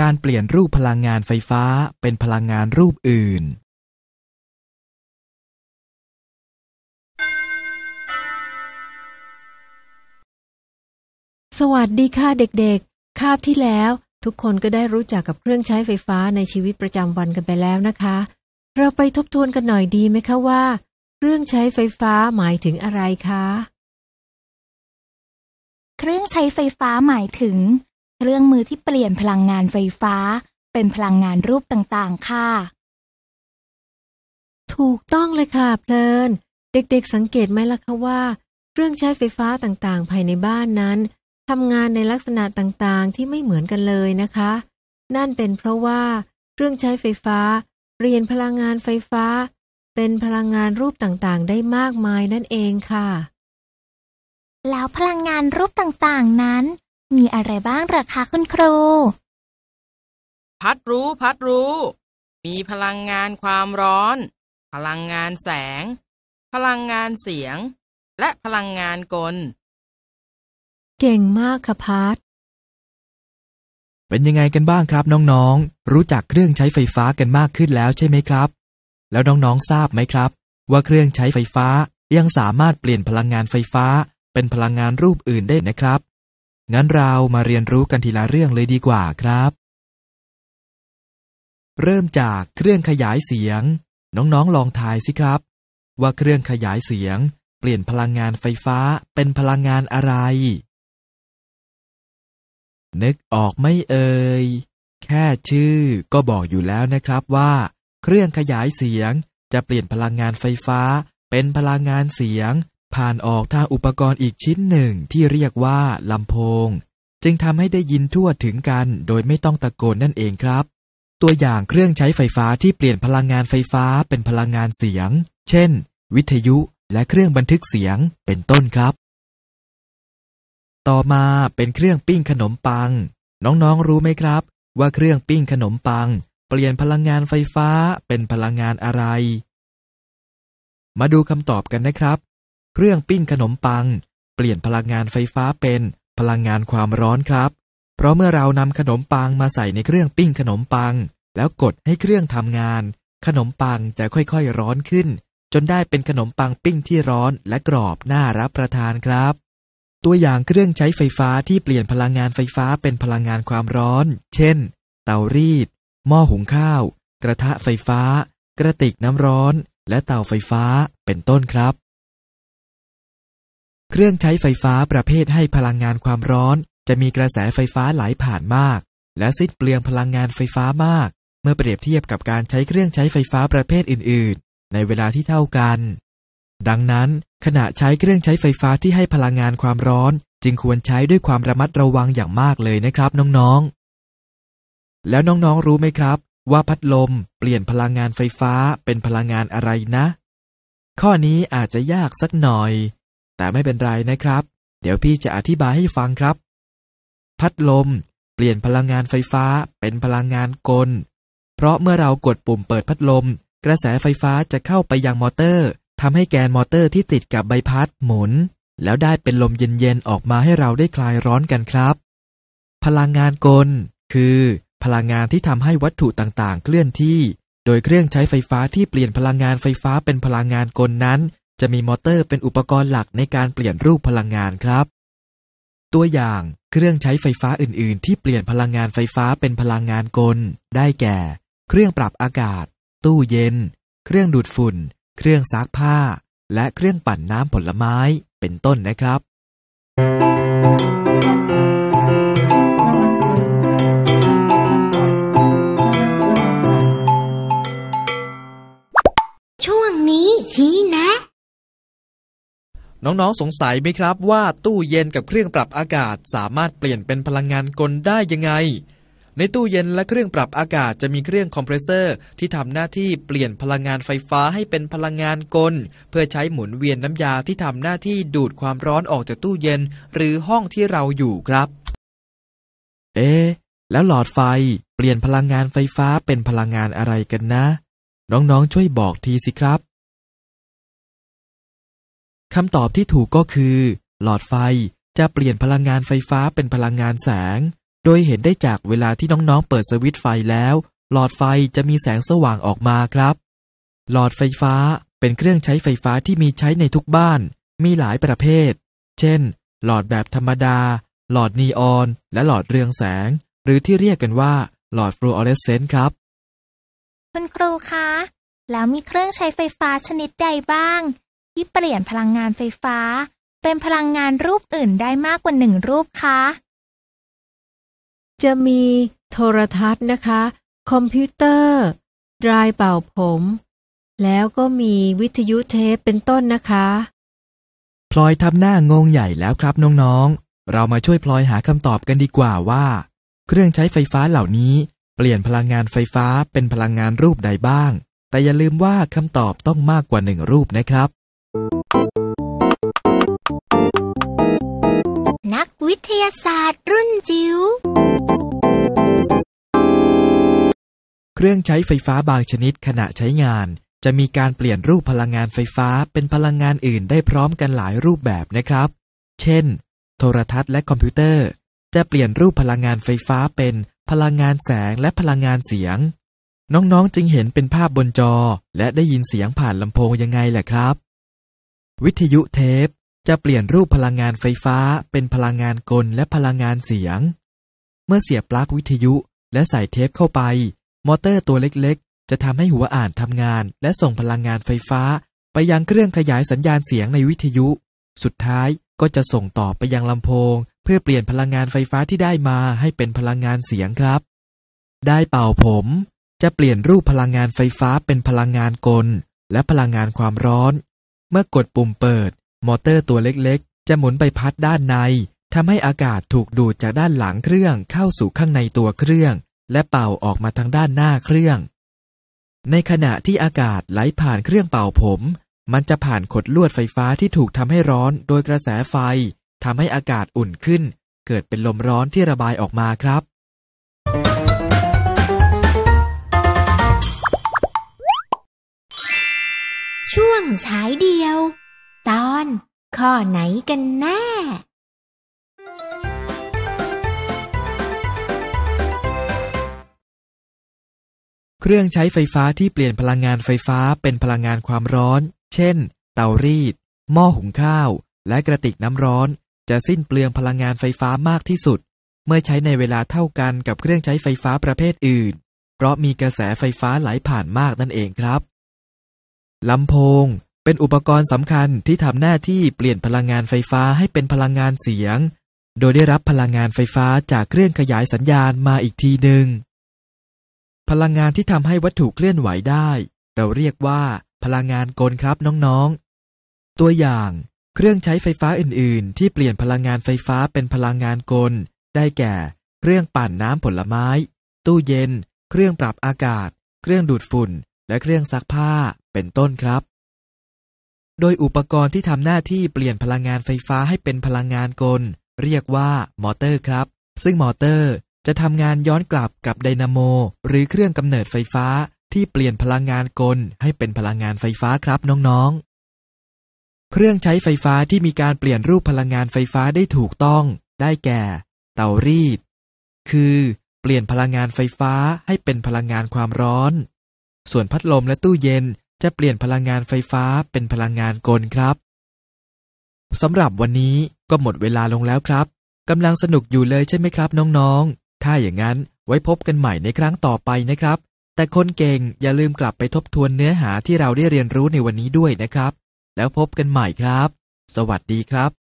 การเปลี่ยนรูปพลังงานไฟฟ้าเป็นพลังงานรูปอื่น สวัสดีค่ะเด็กๆ คาบที่แล้ว ทุกคนก็ได้รู้จักกับเครื่องใช้ไฟฟ้าในชีวิตประจำวันกันไปแล้วนะคะ เราไปทบทวนกันหน่อยดีไหมคะว่าเครื่องใช้ไฟฟ้าหมายถึงอะไรคะ เครื่องใช้ไฟฟ้าหมายถึงเครื่องมือที่เปลี่ยนพลังงานไฟฟ้า เป็นพลังงานรูปต่างๆ ค่ะ ถูกต้องเลยค่ะเพลิน เด็ก ๆสังเกตไหมล่ะคะว่าเครื่องใช้ไฟฟ้าต่างๆ ภายในบ้านนั้นทำงานในลักษณะต่างๆ ที่ไม่เหมือนกันเลยนะคะ นั่นเป็นเพราะว่าเครื่องใช้ไฟฟ้า เรียนพลังงานไฟฟ้า เป็นพลังงานรูปต่างๆ ได้มากมายนั่นเองค่ะ แล้วพลังงานรูปต่างๆ นั้นมีอะไรบ้างหรอคะคุณครูพัดรู้พัดรู้ มีพลังงานความร้อน พลังงานแสง พลังงานเสียง และพลังงานกล เก่งมากค่ะพัด เป็นยังไงกันบ้างครับ น้องๆ รู้จักเครื่องใช้ไฟฟ้ากันมากขึ้นแล้วใช่ไหมครับ แล้วน้องๆทราบไหมครับ ว่าเครื่องใช้ไฟฟ้ายังสามารถเปลี่ยนพลังงานไฟฟ้าเป็นพลังงานรูปอื่นได้นะครับงั้นเรามาเรียนรู้กันทีละเรื่องเลยดีกว่าครับ เริ่มจากเครื่องขยายเสียง น้องๆลองทายสิครับ ว่าเครื่องขยายเสียง เปลี่ยนพลังงานไฟฟ้าเป็นพลังงานอะไร นึกออกไม่เอ่ยแค่ชื่อ ก็บอกอยู่แล้วนะครับว่า เครื่องขยายเสียงจะเปลี่ยนพลังงานไฟฟ้าเป็นพลังงานเสียงผ่านออกทางอุปกรณ์อีกชิ้นหนึ่งที่เรียกว่าลำโพง จึงทำให้ได้ยินทั่วถึงกัน โดยไม่ต้องตะโกนนั่นเองครับ ตัวอย่างเครื่องใช้ไฟฟ้าที่เปลี่ยนพลังงานไฟฟ้าเป็นพลังงานเสียง เช่น วิทยุและเครื่องบันทึกเสียงเป็นต้นครับ ต่อมาเป็นเครื่องปิ้งขนมปัง น้องๆ รู้ไหมครับ ว่าเครื่องปิ้งขนมปัง เปลี่ยนพลังงานไฟฟ้าเป็นพลังงานอะไร มาดูคำตอบกันนะครับเครื่องปิ้งขนมปังเปลี่ยนพลังงานไฟฟ้าเป็นพลังงานความร้อนครับ เพราะเมื่อเรานำขนมปังมาใส่ในเครื่องปิ้งขนมปัง แล้วกดให้เครื่องทำงาน ขนมปังจะค่อยๆร้อนขึ้น จนได้เป็นขนมปังปิ้งที่ร้อนและกรอบน่ารับประทานครับ ตัวอย่างเครื่องใช้ไฟฟ้าที่เปลี่ยนพลังงานไฟฟ้าเป็นพลังงานความร้อน เช่น เตารีดหม้อหุงข้าว กระทะไฟฟ้า กระติกน้ำร้อน และเตาไฟฟ้าเป็นต้นครับเครื่องใช้ไฟฟ้าประเภทให้พลังงานความร้อน จะมีกระแสไฟฟ้าไหลผ่านมาก และสิ้นเปลืองพลังงานไฟฟ้ามาก เมื่อเปรียบเทียบกับการใช้เครื่องใช้ไฟฟ้าประเภทอื่นๆ ในเวลาที่เท่ากัน ดังนั้น ขณะใช้เครื่องใช้ไฟฟ้าที่ให้พลังงานความร้อน จึงควรใช้ด้วยความระมัดระวังอย่างมากเลยนะครับ น้องๆ แล้วน้องๆ รู้ไหมครับ ว่าพัดลม เปลี่ยนพลังงานไฟฟ้าเป็นพลังงานอะไรนะ ข้อนี้อาจจะยากสักหน่อยแต่ไม่เป็นไรนะครับ เดี๋ยวพี่จะอธิบายให้ฟังครับ พัดลมเปลี่ยนพลังงานไฟฟ้าเป็นพลังงานกล เพราะเมื่อเรากดปุ่มเปิดพัดลม กระแสไฟฟ้าจะเข้าไปยังมอเตอร์ทำให้แกนมอเตอร์ที่ติดกับใบพัดหมุน แล้วได้เป็นลมเย็นๆออกมาให้เราได้คลายร้อนกันครับ พลังงานกลคือ พลังงานที่ทำให้วัตถุต่างๆ เคลื่อนที่ โดยเครื่องใช้ไฟฟ้าที่เปลี่ยนพลังงานไฟฟ้าเป็นพลังงานกลนั้นจะมีมอเตอร์เป็นอุปกรณ์หลักในการเปลี่ยนรูปพลังงานครับ ตัวอย่างเครื่องใช้ไฟฟ้าอื่น ๆ ที่เปลี่ยนพลังงานไฟฟ้าเป็นพลังงานกลได้แก่ เครื่องปรับอากาศ ตู้เย็น เครื่องดูดฝุ่น เครื่องซักผ้า และเครื่องปั่นน้ำผลไม้ เป็นต้นนะครับ thank you น้องๆ สงสัยไหมครับว่าตู้เย็นกับเครื่องปรับอากาศสามารถเปลี่ยนเป็นพลังงานกลได้ยังไง ในตู้เย็นและเครื่องปรับอากาศจะมีเครื่องคอมเพรสเซอร์ที่ทำหน้าที่เปลี่ยนพลังงานไฟฟ้าให้เป็นพลังงานกล เพื่อใช้หมุนเวียนน้ำยาที่ทำหน้าที่ดูดความร้อนออกจากตู้เย็นหรือห้องที่เราอยู่ครับ เอ๊แล้วหลอดไฟเปลี่ยนพลังงานไฟฟ้าเป็นพลังงานอะไรกันนะ น้องๆ ช่วยบอกทีสิครับคำตอบที่ถูกก็คือ หลอดไฟจะเปลี่ยนพลังงานไฟฟ้าเป็นพลังงานแสง โดยเห็นได้จากเวลาที่น้องๆเปิดสวิตช์ไฟแล้ว หลอดไฟจะมีแสงสว่างออกมาครับ หลอดไฟฟ้าเป็นเครื่องใช้ไฟฟ้าที่มีใช้ในทุกบ้าน มีหลายประเภท เช่น หลอดแบบธรรมดา หลอดนีออน และหลอดเรืองแสง หรือที่เรียกกันว่าหลอดฟลูออเรสเซนต์ครับคุณครูคะแล้วมีเครื่องใช้ไฟฟ้าชนิดใดบ้างที่เปลี่ยนพลังงานไฟฟ้า เป็นพลังงานรูปอื่นได้มากกว่าหนึ่งรูปคะจะมีโทรทัศน์นะคะ คอมพิวเตอร์ดรายเป่าผม แล้วก็มีวิทยุเทปเป็นต้นนะคะ พลอยทำหน้า งงใหญ่แล้วครับ น้องๆเรามาช่วยพลอยหาคำตอบกันดีกว่าว่า เครื่องใช้ไฟฟ้าเหล่านี้ เปลี่ยนพลังงานไฟฟ้าเป็นพลังงานรูปใดบ้าง แต่อย่าลืมว่าคำตอบต้องมากกว่าหนึ่งรูปนะครับนักวิทยาศาสตร์ รุ่นจิ๋ว เครื่องใช้ไฟฟ้าบางชนิดขณะใช้งาน จะมีการเปลี่ยนรูปพลังงานไฟฟ้าเป็นพลังงานอื่นได้พร้อมกันหลายรูปแบบนะครับ เช่น โทรทัศน์และคอมพิวเตอร์จะเปลี่ยนรูปพลังงานไฟฟ้าเป็น พลังงานแสงและพลังงานเสียง น้องๆจึงเห็นเป็นภาพบนจอ และได้ยินเสียงผ่านลำโพงยังไงแหละครับวิทยุเทป จะเปลี่ยนรูปพลังงานไฟฟ้าเป็นพลังงานกลและพลังงานเสียง เมื่อเสียบปลั๊กวิทยุและใส่เทปเข้าไป มอเตอร์ตัวเล็กๆ จะทำให้หัวอ่านทำงานและส่งพลังงานไฟฟ้า ไปยังเครื่องขยายสัญญาณเสียงในวิทยุ สุดท้ายก็จะส่งต่อไปยังลำโพง เพื่อเปลี่ยนพลังงานไฟฟ้าที่ได้มาให้เป็นพลังงานเสียงครับ ได้เป่าผม จะเปลี่ยนรูปพลังงานไฟฟ้าเป็นพลังงานกลและพลังงานความร้อนเมื่อกดปุ่มเปิด มอเตอร์ตัวเล็ก ๆ จะหมุนใบพัดด้านใน ทำให้อากาศถูกดูดจากด้านหลังเครื่องเข้าสู่ข้างในตัวเครื่อง และเป่าออกมาทางด้านหน้าเครื่อง ในขณะที่อากาศไหลผ่านเครื่องเป่าผม มันจะผ่านขดลวดไฟฟ้าที่ถูกทำให้ร้อนโดยกระแสไฟ ทำให้อากาศอุ่นขึ้น เกิดเป็นลมร้อนที่ระบายออกมาครับ่องฉายเดียว ตอน ข้อไหนกันแน่ เครื่องใช้ไฟฟ้าที่เปลี่ยนพลังงานไฟฟ้าเป็นพลังงานความร้อน เช่น เตารีด หม้อหุงข้าว และกระติกน้ำร้อน จะสิ้นเปลืองพลังงานไฟฟ้ามากที่สุด เมื่อใช้ในเวลาเท่ากันกับเครื่องใช้ไฟฟ้าประเภทอื่น เพราะมีกระแสไฟฟ้าไหลผ่านมากนั่นเองครับลำโพงเป็นอุปกรณ์สำคัญที่ทำหน้าที่เปลี่ยนพลังงานไฟฟ้าให้เป็นพลังงานเสียง โดยได้รับพลังงานไฟฟ้าจากเครื่องขยายสัญญาณมาอีกทีหนึ่ง พลังงานที่ทำให้วัตถุเคลื่อนไหวได้ เราเรียกว่า พลังงานกล ครับน้องๆ ตัวอย่าง เครื่องใช้ไฟฟ้าอื่น ๆ ที่เปลี่ยนพลังงานไฟฟ้าเป็นพลังงานกลได้แก่ เครื่องปั่นน้ำผลไม้ ตู้เย็น เครื่องปรับอากาศ เครื่องดูดฝุ่นและเครื่องซักผ้าเป็นต้นครับ โดยอุปกรณ์ที่ทำหน้าที่เปลี่ยนพลังงานไฟฟ้าให้เป็นพลังงานกล เรียกว่า มอเตอร์ครับ ซึ่งมอเตอร์จะทำงานย้อนกลับกับไดนาโม หรือเครื่องกำเนิดไฟฟ้าที่เปลี่ยนพลังงานกล ให้เป็นพลังงานไฟฟ้าครับน้องๆ เครื่องใช้ไฟฟ้าที่มีการเปลี่ยนรูปพลังงานไฟฟ้าได้ถูกต้อง ได้แก่ เตารีด คือ เปลี่ยนพลังงานไฟฟ้าให้เป็นพลังงานความร้อนส่วนพัดลมและตู้เย็นจะเปลี่ยนพลังงานไฟฟ้าเป็นพลังงานกลครับสำหรับวันนี้ก็หมดเวลาลงแล้วครับ กำลังสนุกอยู่เลยใช่ไหมครับ น้องๆ ถ้าอย่างนั้นไว้พบกันใหม่ในครั้งต่อไปนะครับ แต่คนเก่งอย่าลืมกลับไปทบทวนเนื้อหาที่เราได้เรียนรู้ในวันนี้ด้วยนะครับ แล้วพบกันใหม่ครับ สวัสดีครับ